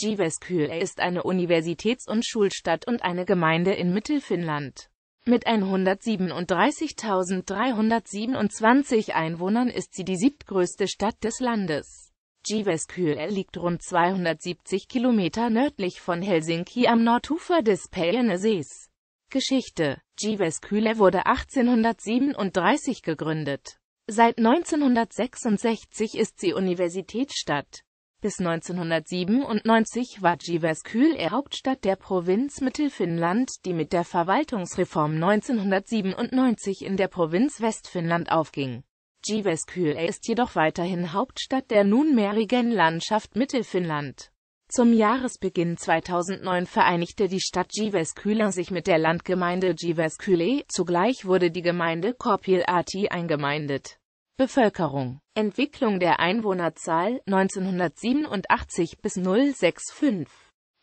Jyväskylä ist eine Universitäts- und Schulstadt und eine Gemeinde in Mittelfinnland. Mit 137.327 Einwohnern ist sie die siebtgrößte Stadt des Landes. Jyväskylä liegt rund 270 Kilometer nördlich von Helsinki am Nordufer des Päijänne-Sees. Geschichte Jyväskylä wurde 1837 gegründet. Seit 1966 ist sie Universitätsstadt. Bis 1997 war Jyväskylä Hauptstadt der Provinz Mittelfinnland, die mit der Verwaltungsreform 1997 in der Provinz Westfinnland aufging. Jyväskylä ist jedoch weiterhin Hauptstadt der nunmehrigen Landschaft Mittelfinnland. Zum Jahresbeginn 2009 vereinigte die Stadt Jyväskylä sich mit der Landgemeinde Jyväskylä, zugleich wurde die Gemeinde Korpilaati eingemeindet. Bevölkerung Entwicklung der Einwohnerzahl 1987 bis 065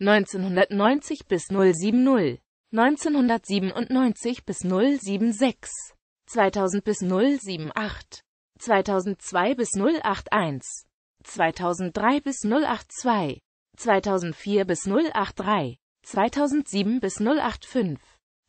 1990 bis 070 1997 bis 076 2000 bis 078 2002 bis 081 2003 bis 082 2004 bis 083 2007 bis 085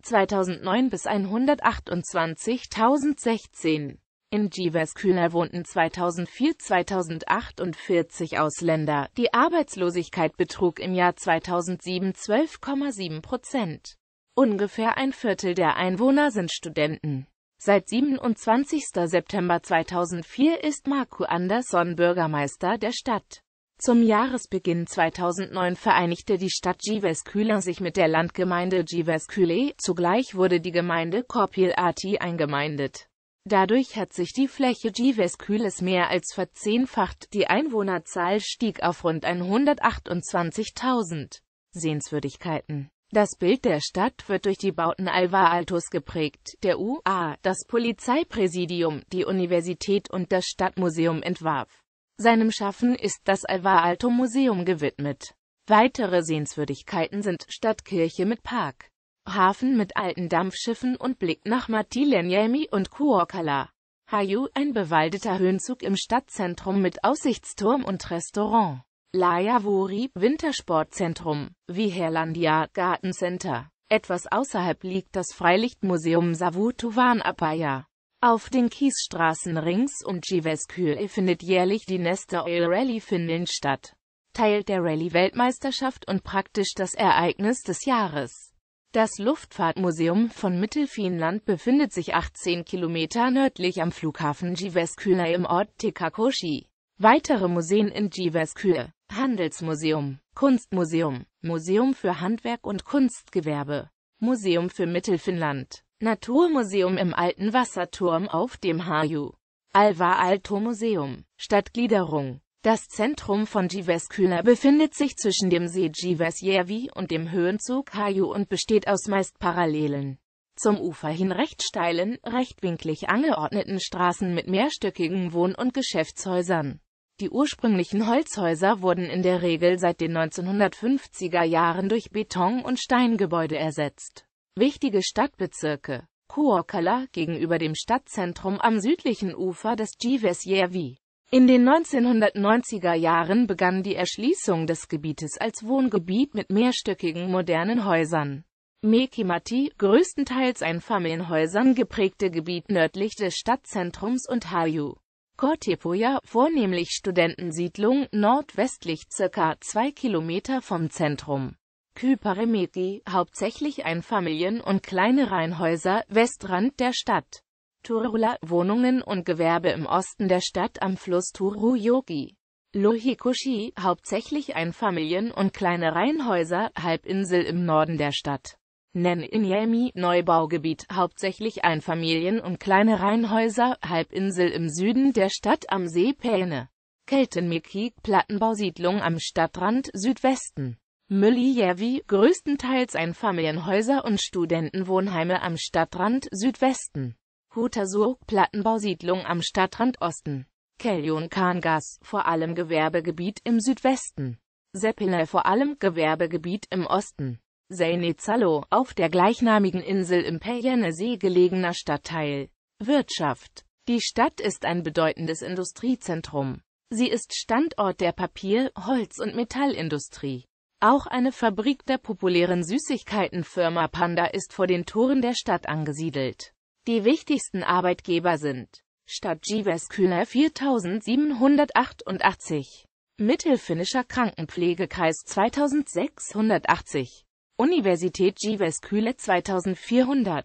2009 bis 128.016 in Jyväskylä wohnten 2004-2048 Ausländer. Die Arbeitslosigkeit betrug im Jahr 2007 12,7 Prozent. Ungefähr ein Viertel der Einwohner sind Studenten. Seit 27. September 2004 ist Marco Andersson Bürgermeister der Stadt. Zum Jahresbeginn 2009 vereinigte die Stadt Jyväskylä sich mit der Landgemeinde Jyväskylä, zugleich wurde die Gemeinde Korpilaati eingemeindet. Dadurch hat sich die Fläche Jyväskyläs mehr als verzehnfacht, die Einwohnerzahl stieg auf rund 128.000. Sehenswürdigkeiten das Bild der Stadt wird durch die Bauten Alvar Altos geprägt, der UA, das Polizeipräsidium, die Universität und das Stadtmuseum entwarf. Seinem Schaffen ist das Alvar Alto Museum gewidmet. Weitere Sehenswürdigkeiten sind Stadtkirche mit Park. Hafen mit alten Dampfschiffen und Blick nach Matilenjämi und Kuokala. Hayu, ein bewaldeter Höhenzug im Stadtzentrum mit Aussichtsturm und Restaurant. Lajavuri, Wintersportzentrum, Viherlandia, Gartencenter. Etwas außerhalb liegt das Freilichtmuseum Savutuvan Savutuvanapaya. Auf den Kiesstraßen rings um Jiveskühe findet jährlich die Neste Oil Rally Finnland statt. Teil der Rallye-Weltmeisterschaft und praktisch das Ereignis des Jahres. Das Luftfahrtmuseum von Mittelfinnland befindet sich 18 Kilometer nördlich am Flughafen Jyväskylä im Ort Tekakoski. Weitere Museen in Jyväskylä Handelsmuseum, Kunstmuseum, Museum für Handwerk und Kunstgewerbe, Museum für Mittelfinnland, Naturmuseum im alten Wasserturm auf dem Haju, Alva alto Museum, Stadtgliederung das Zentrum von Jyväskylä befindet sich zwischen dem See Jyväsjärvi und dem Höhenzug Haju und besteht aus meist parallelen, zum Ufer hin recht steilen, rechtwinklig angeordneten Straßen mit mehrstöckigen Wohn- und Geschäftshäusern. Die ursprünglichen Holzhäuser wurden in der Regel seit den 1950er Jahren durch Beton- und Steingebäude ersetzt. Wichtige Stadtbezirke Kuokala gegenüber dem Stadtzentrum am südlichen Ufer des Jyväsjärvi in den 1990er Jahren begann die Erschließung des Gebietes als Wohngebiet mit mehrstöckigen modernen Häusern. Mekimati, größtenteils ein Familienhäusern geprägte Gebiet nördlich des Stadtzentrums und Haju. Kortepoja, vornehmlich Studentensiedlung, nordwestlich ca. 2 Kilometer vom Zentrum. Kyparemeki, hauptsächlich ein Familien- und kleine Reihenhäuser, Westrand der Stadt. Turula, Wohnungen und Gewerbe im Osten der Stadt am Fluss Turuyogi. Lohikoshi, hauptsächlich Einfamilien- und kleine Reihenhäuser, Halbinsel im Norden der Stadt. Nen-Inyami, Neubaugebiet, hauptsächlich Einfamilien- und kleine Reihenhäuser, Halbinsel im Süden der Stadt am See Päne. Keltenmiki, Plattenbausiedlung am Stadtrand, Südwesten. Müllijärvi, größtenteils Einfamilienhäuser und Studentenwohnheime am Stadtrand, Südwesten. Hutasurk Plattenbausiedlung am Stadtrand Osten. Keljon Kangas, vor allem Gewerbegebiet im Südwesten. Seppele vor allem Gewerbegebiet im Osten. Seinezalo, auf der gleichnamigen Insel im Pejene See gelegener Stadtteil. Wirtschaft. Die Stadt ist ein bedeutendes Industriezentrum. Sie ist Standort der Papier-, Holz- und Metallindustrie. Auch eine Fabrik der populären Süßigkeitenfirma Panda ist vor den Toren der Stadt angesiedelt. Die wichtigsten Arbeitgeber sind Stadt Jyväskylä 4788, Mittelfinnischer Krankenpflegekreis 2680, Universität Jyväskylä 2400,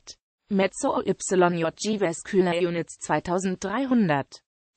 Mezzo Metso YJ Jyväskylä Units 2300,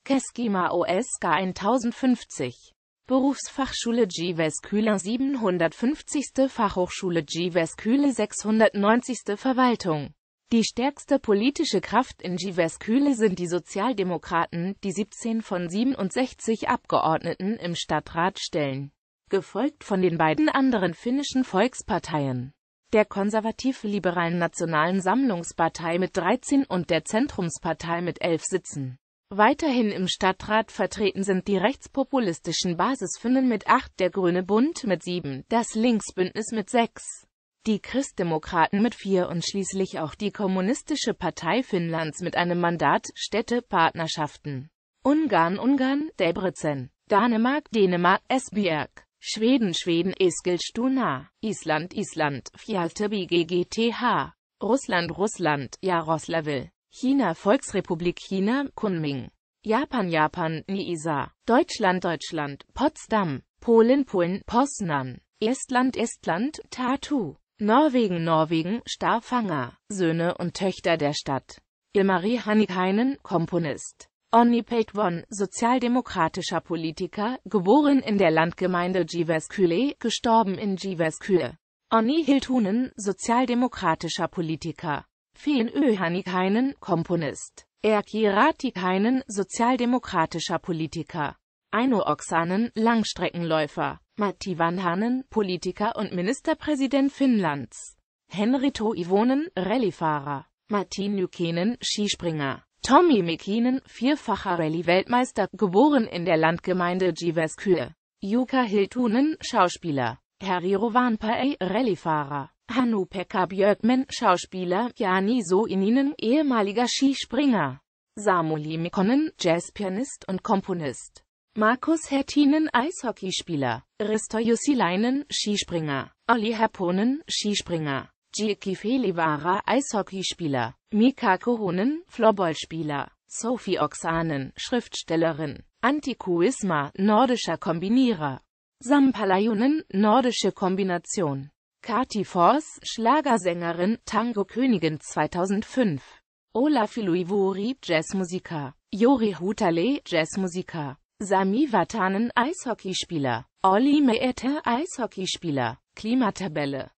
Keskima OSK 1050, Berufsfachschule Jyväskylä 750. Fachhochschule Jyväskylä 690. Verwaltung die stärkste politische Kraft in Givesküle sind die Sozialdemokraten, die 17 von 67 Abgeordneten im Stadtrat stellen, gefolgt von den beiden anderen finnischen Volksparteien, der konservativ-liberalen Nationalen Sammlungspartei mit 13 und der Zentrumspartei mit 11 Sitzen. Weiterhin im Stadtrat vertreten sind die rechtspopulistischen Basisfinnen mit 8, der Grüne Bund mit 7, das Linksbündnis mit 6 die Christdemokraten mit vier und schließlich auch die Kommunistische Partei Finnlands mit einem Mandat, Städtepartnerschaften. Ungarn, Ungarn, Debrecen, Dänemark, Dänemark, Esbjerg, Schweden, Schweden, Eskilstuna, Island, Island, Fjalteby, GGTH, Russland, Russland, Jaroslavl, China, Volksrepublik China, Kunming, Japan, Japan, Niisa, Deutschland, Deutschland, Potsdam, Polen, Polen, Poznan, Estland, Estland, Tartu, Norwegen Norwegen Starfanger, Söhne und Töchter der Stadt. Ilmarie Hanikainen, Komponist. Onni Peitwon, sozialdemokratischer Politiker, geboren in der Landgemeinde Jyväskylä, gestorben in Jyväskylä. Onni Hiltunen, sozialdemokratischer Politiker. Fien Öhanikainen, Komponist. Erkki sozialdemokratischer Politiker. Aino Oksanen, Langstreckenläufer, Matti Vanhanen, Politiker und Ministerpräsident Finnlands, Henrito Ivonen, Rallyefahrer, Martin Nykenen, Skispringer, Tommy Mekinen, vierfacher Rallye-Weltmeister, geboren in der Landgemeinde Jyväskylä, Juka Hiltunen, Schauspieler, Harry Rovanpae, Rallyefahrer, Hanu pekka Björkman, Schauspieler, Jani Soininen, ehemaliger Skispringer, Samuli Mikkonen, Jazzpianist und Komponist. Markus Hertinen Eishockeyspieler, Risto Jussilainen Skispringer, Olli Herponen Skispringer, Jiki Felivara Eishockeyspieler, Mika Kohonen Floorballspieler, Sophie Oksanen Schriftstellerin, Antti Kuisma nordischer Kombinierer, Sampalajunen nordische Kombination, Kati Fors Schlagersängerin Tango Königin 2005, Olaf Iluivori Jazzmusiker, Jori Hutale Jazzmusiker Sami Vatanen Eishockeyspieler, Olli Mäeter Eishockeyspieler, Klimatabelle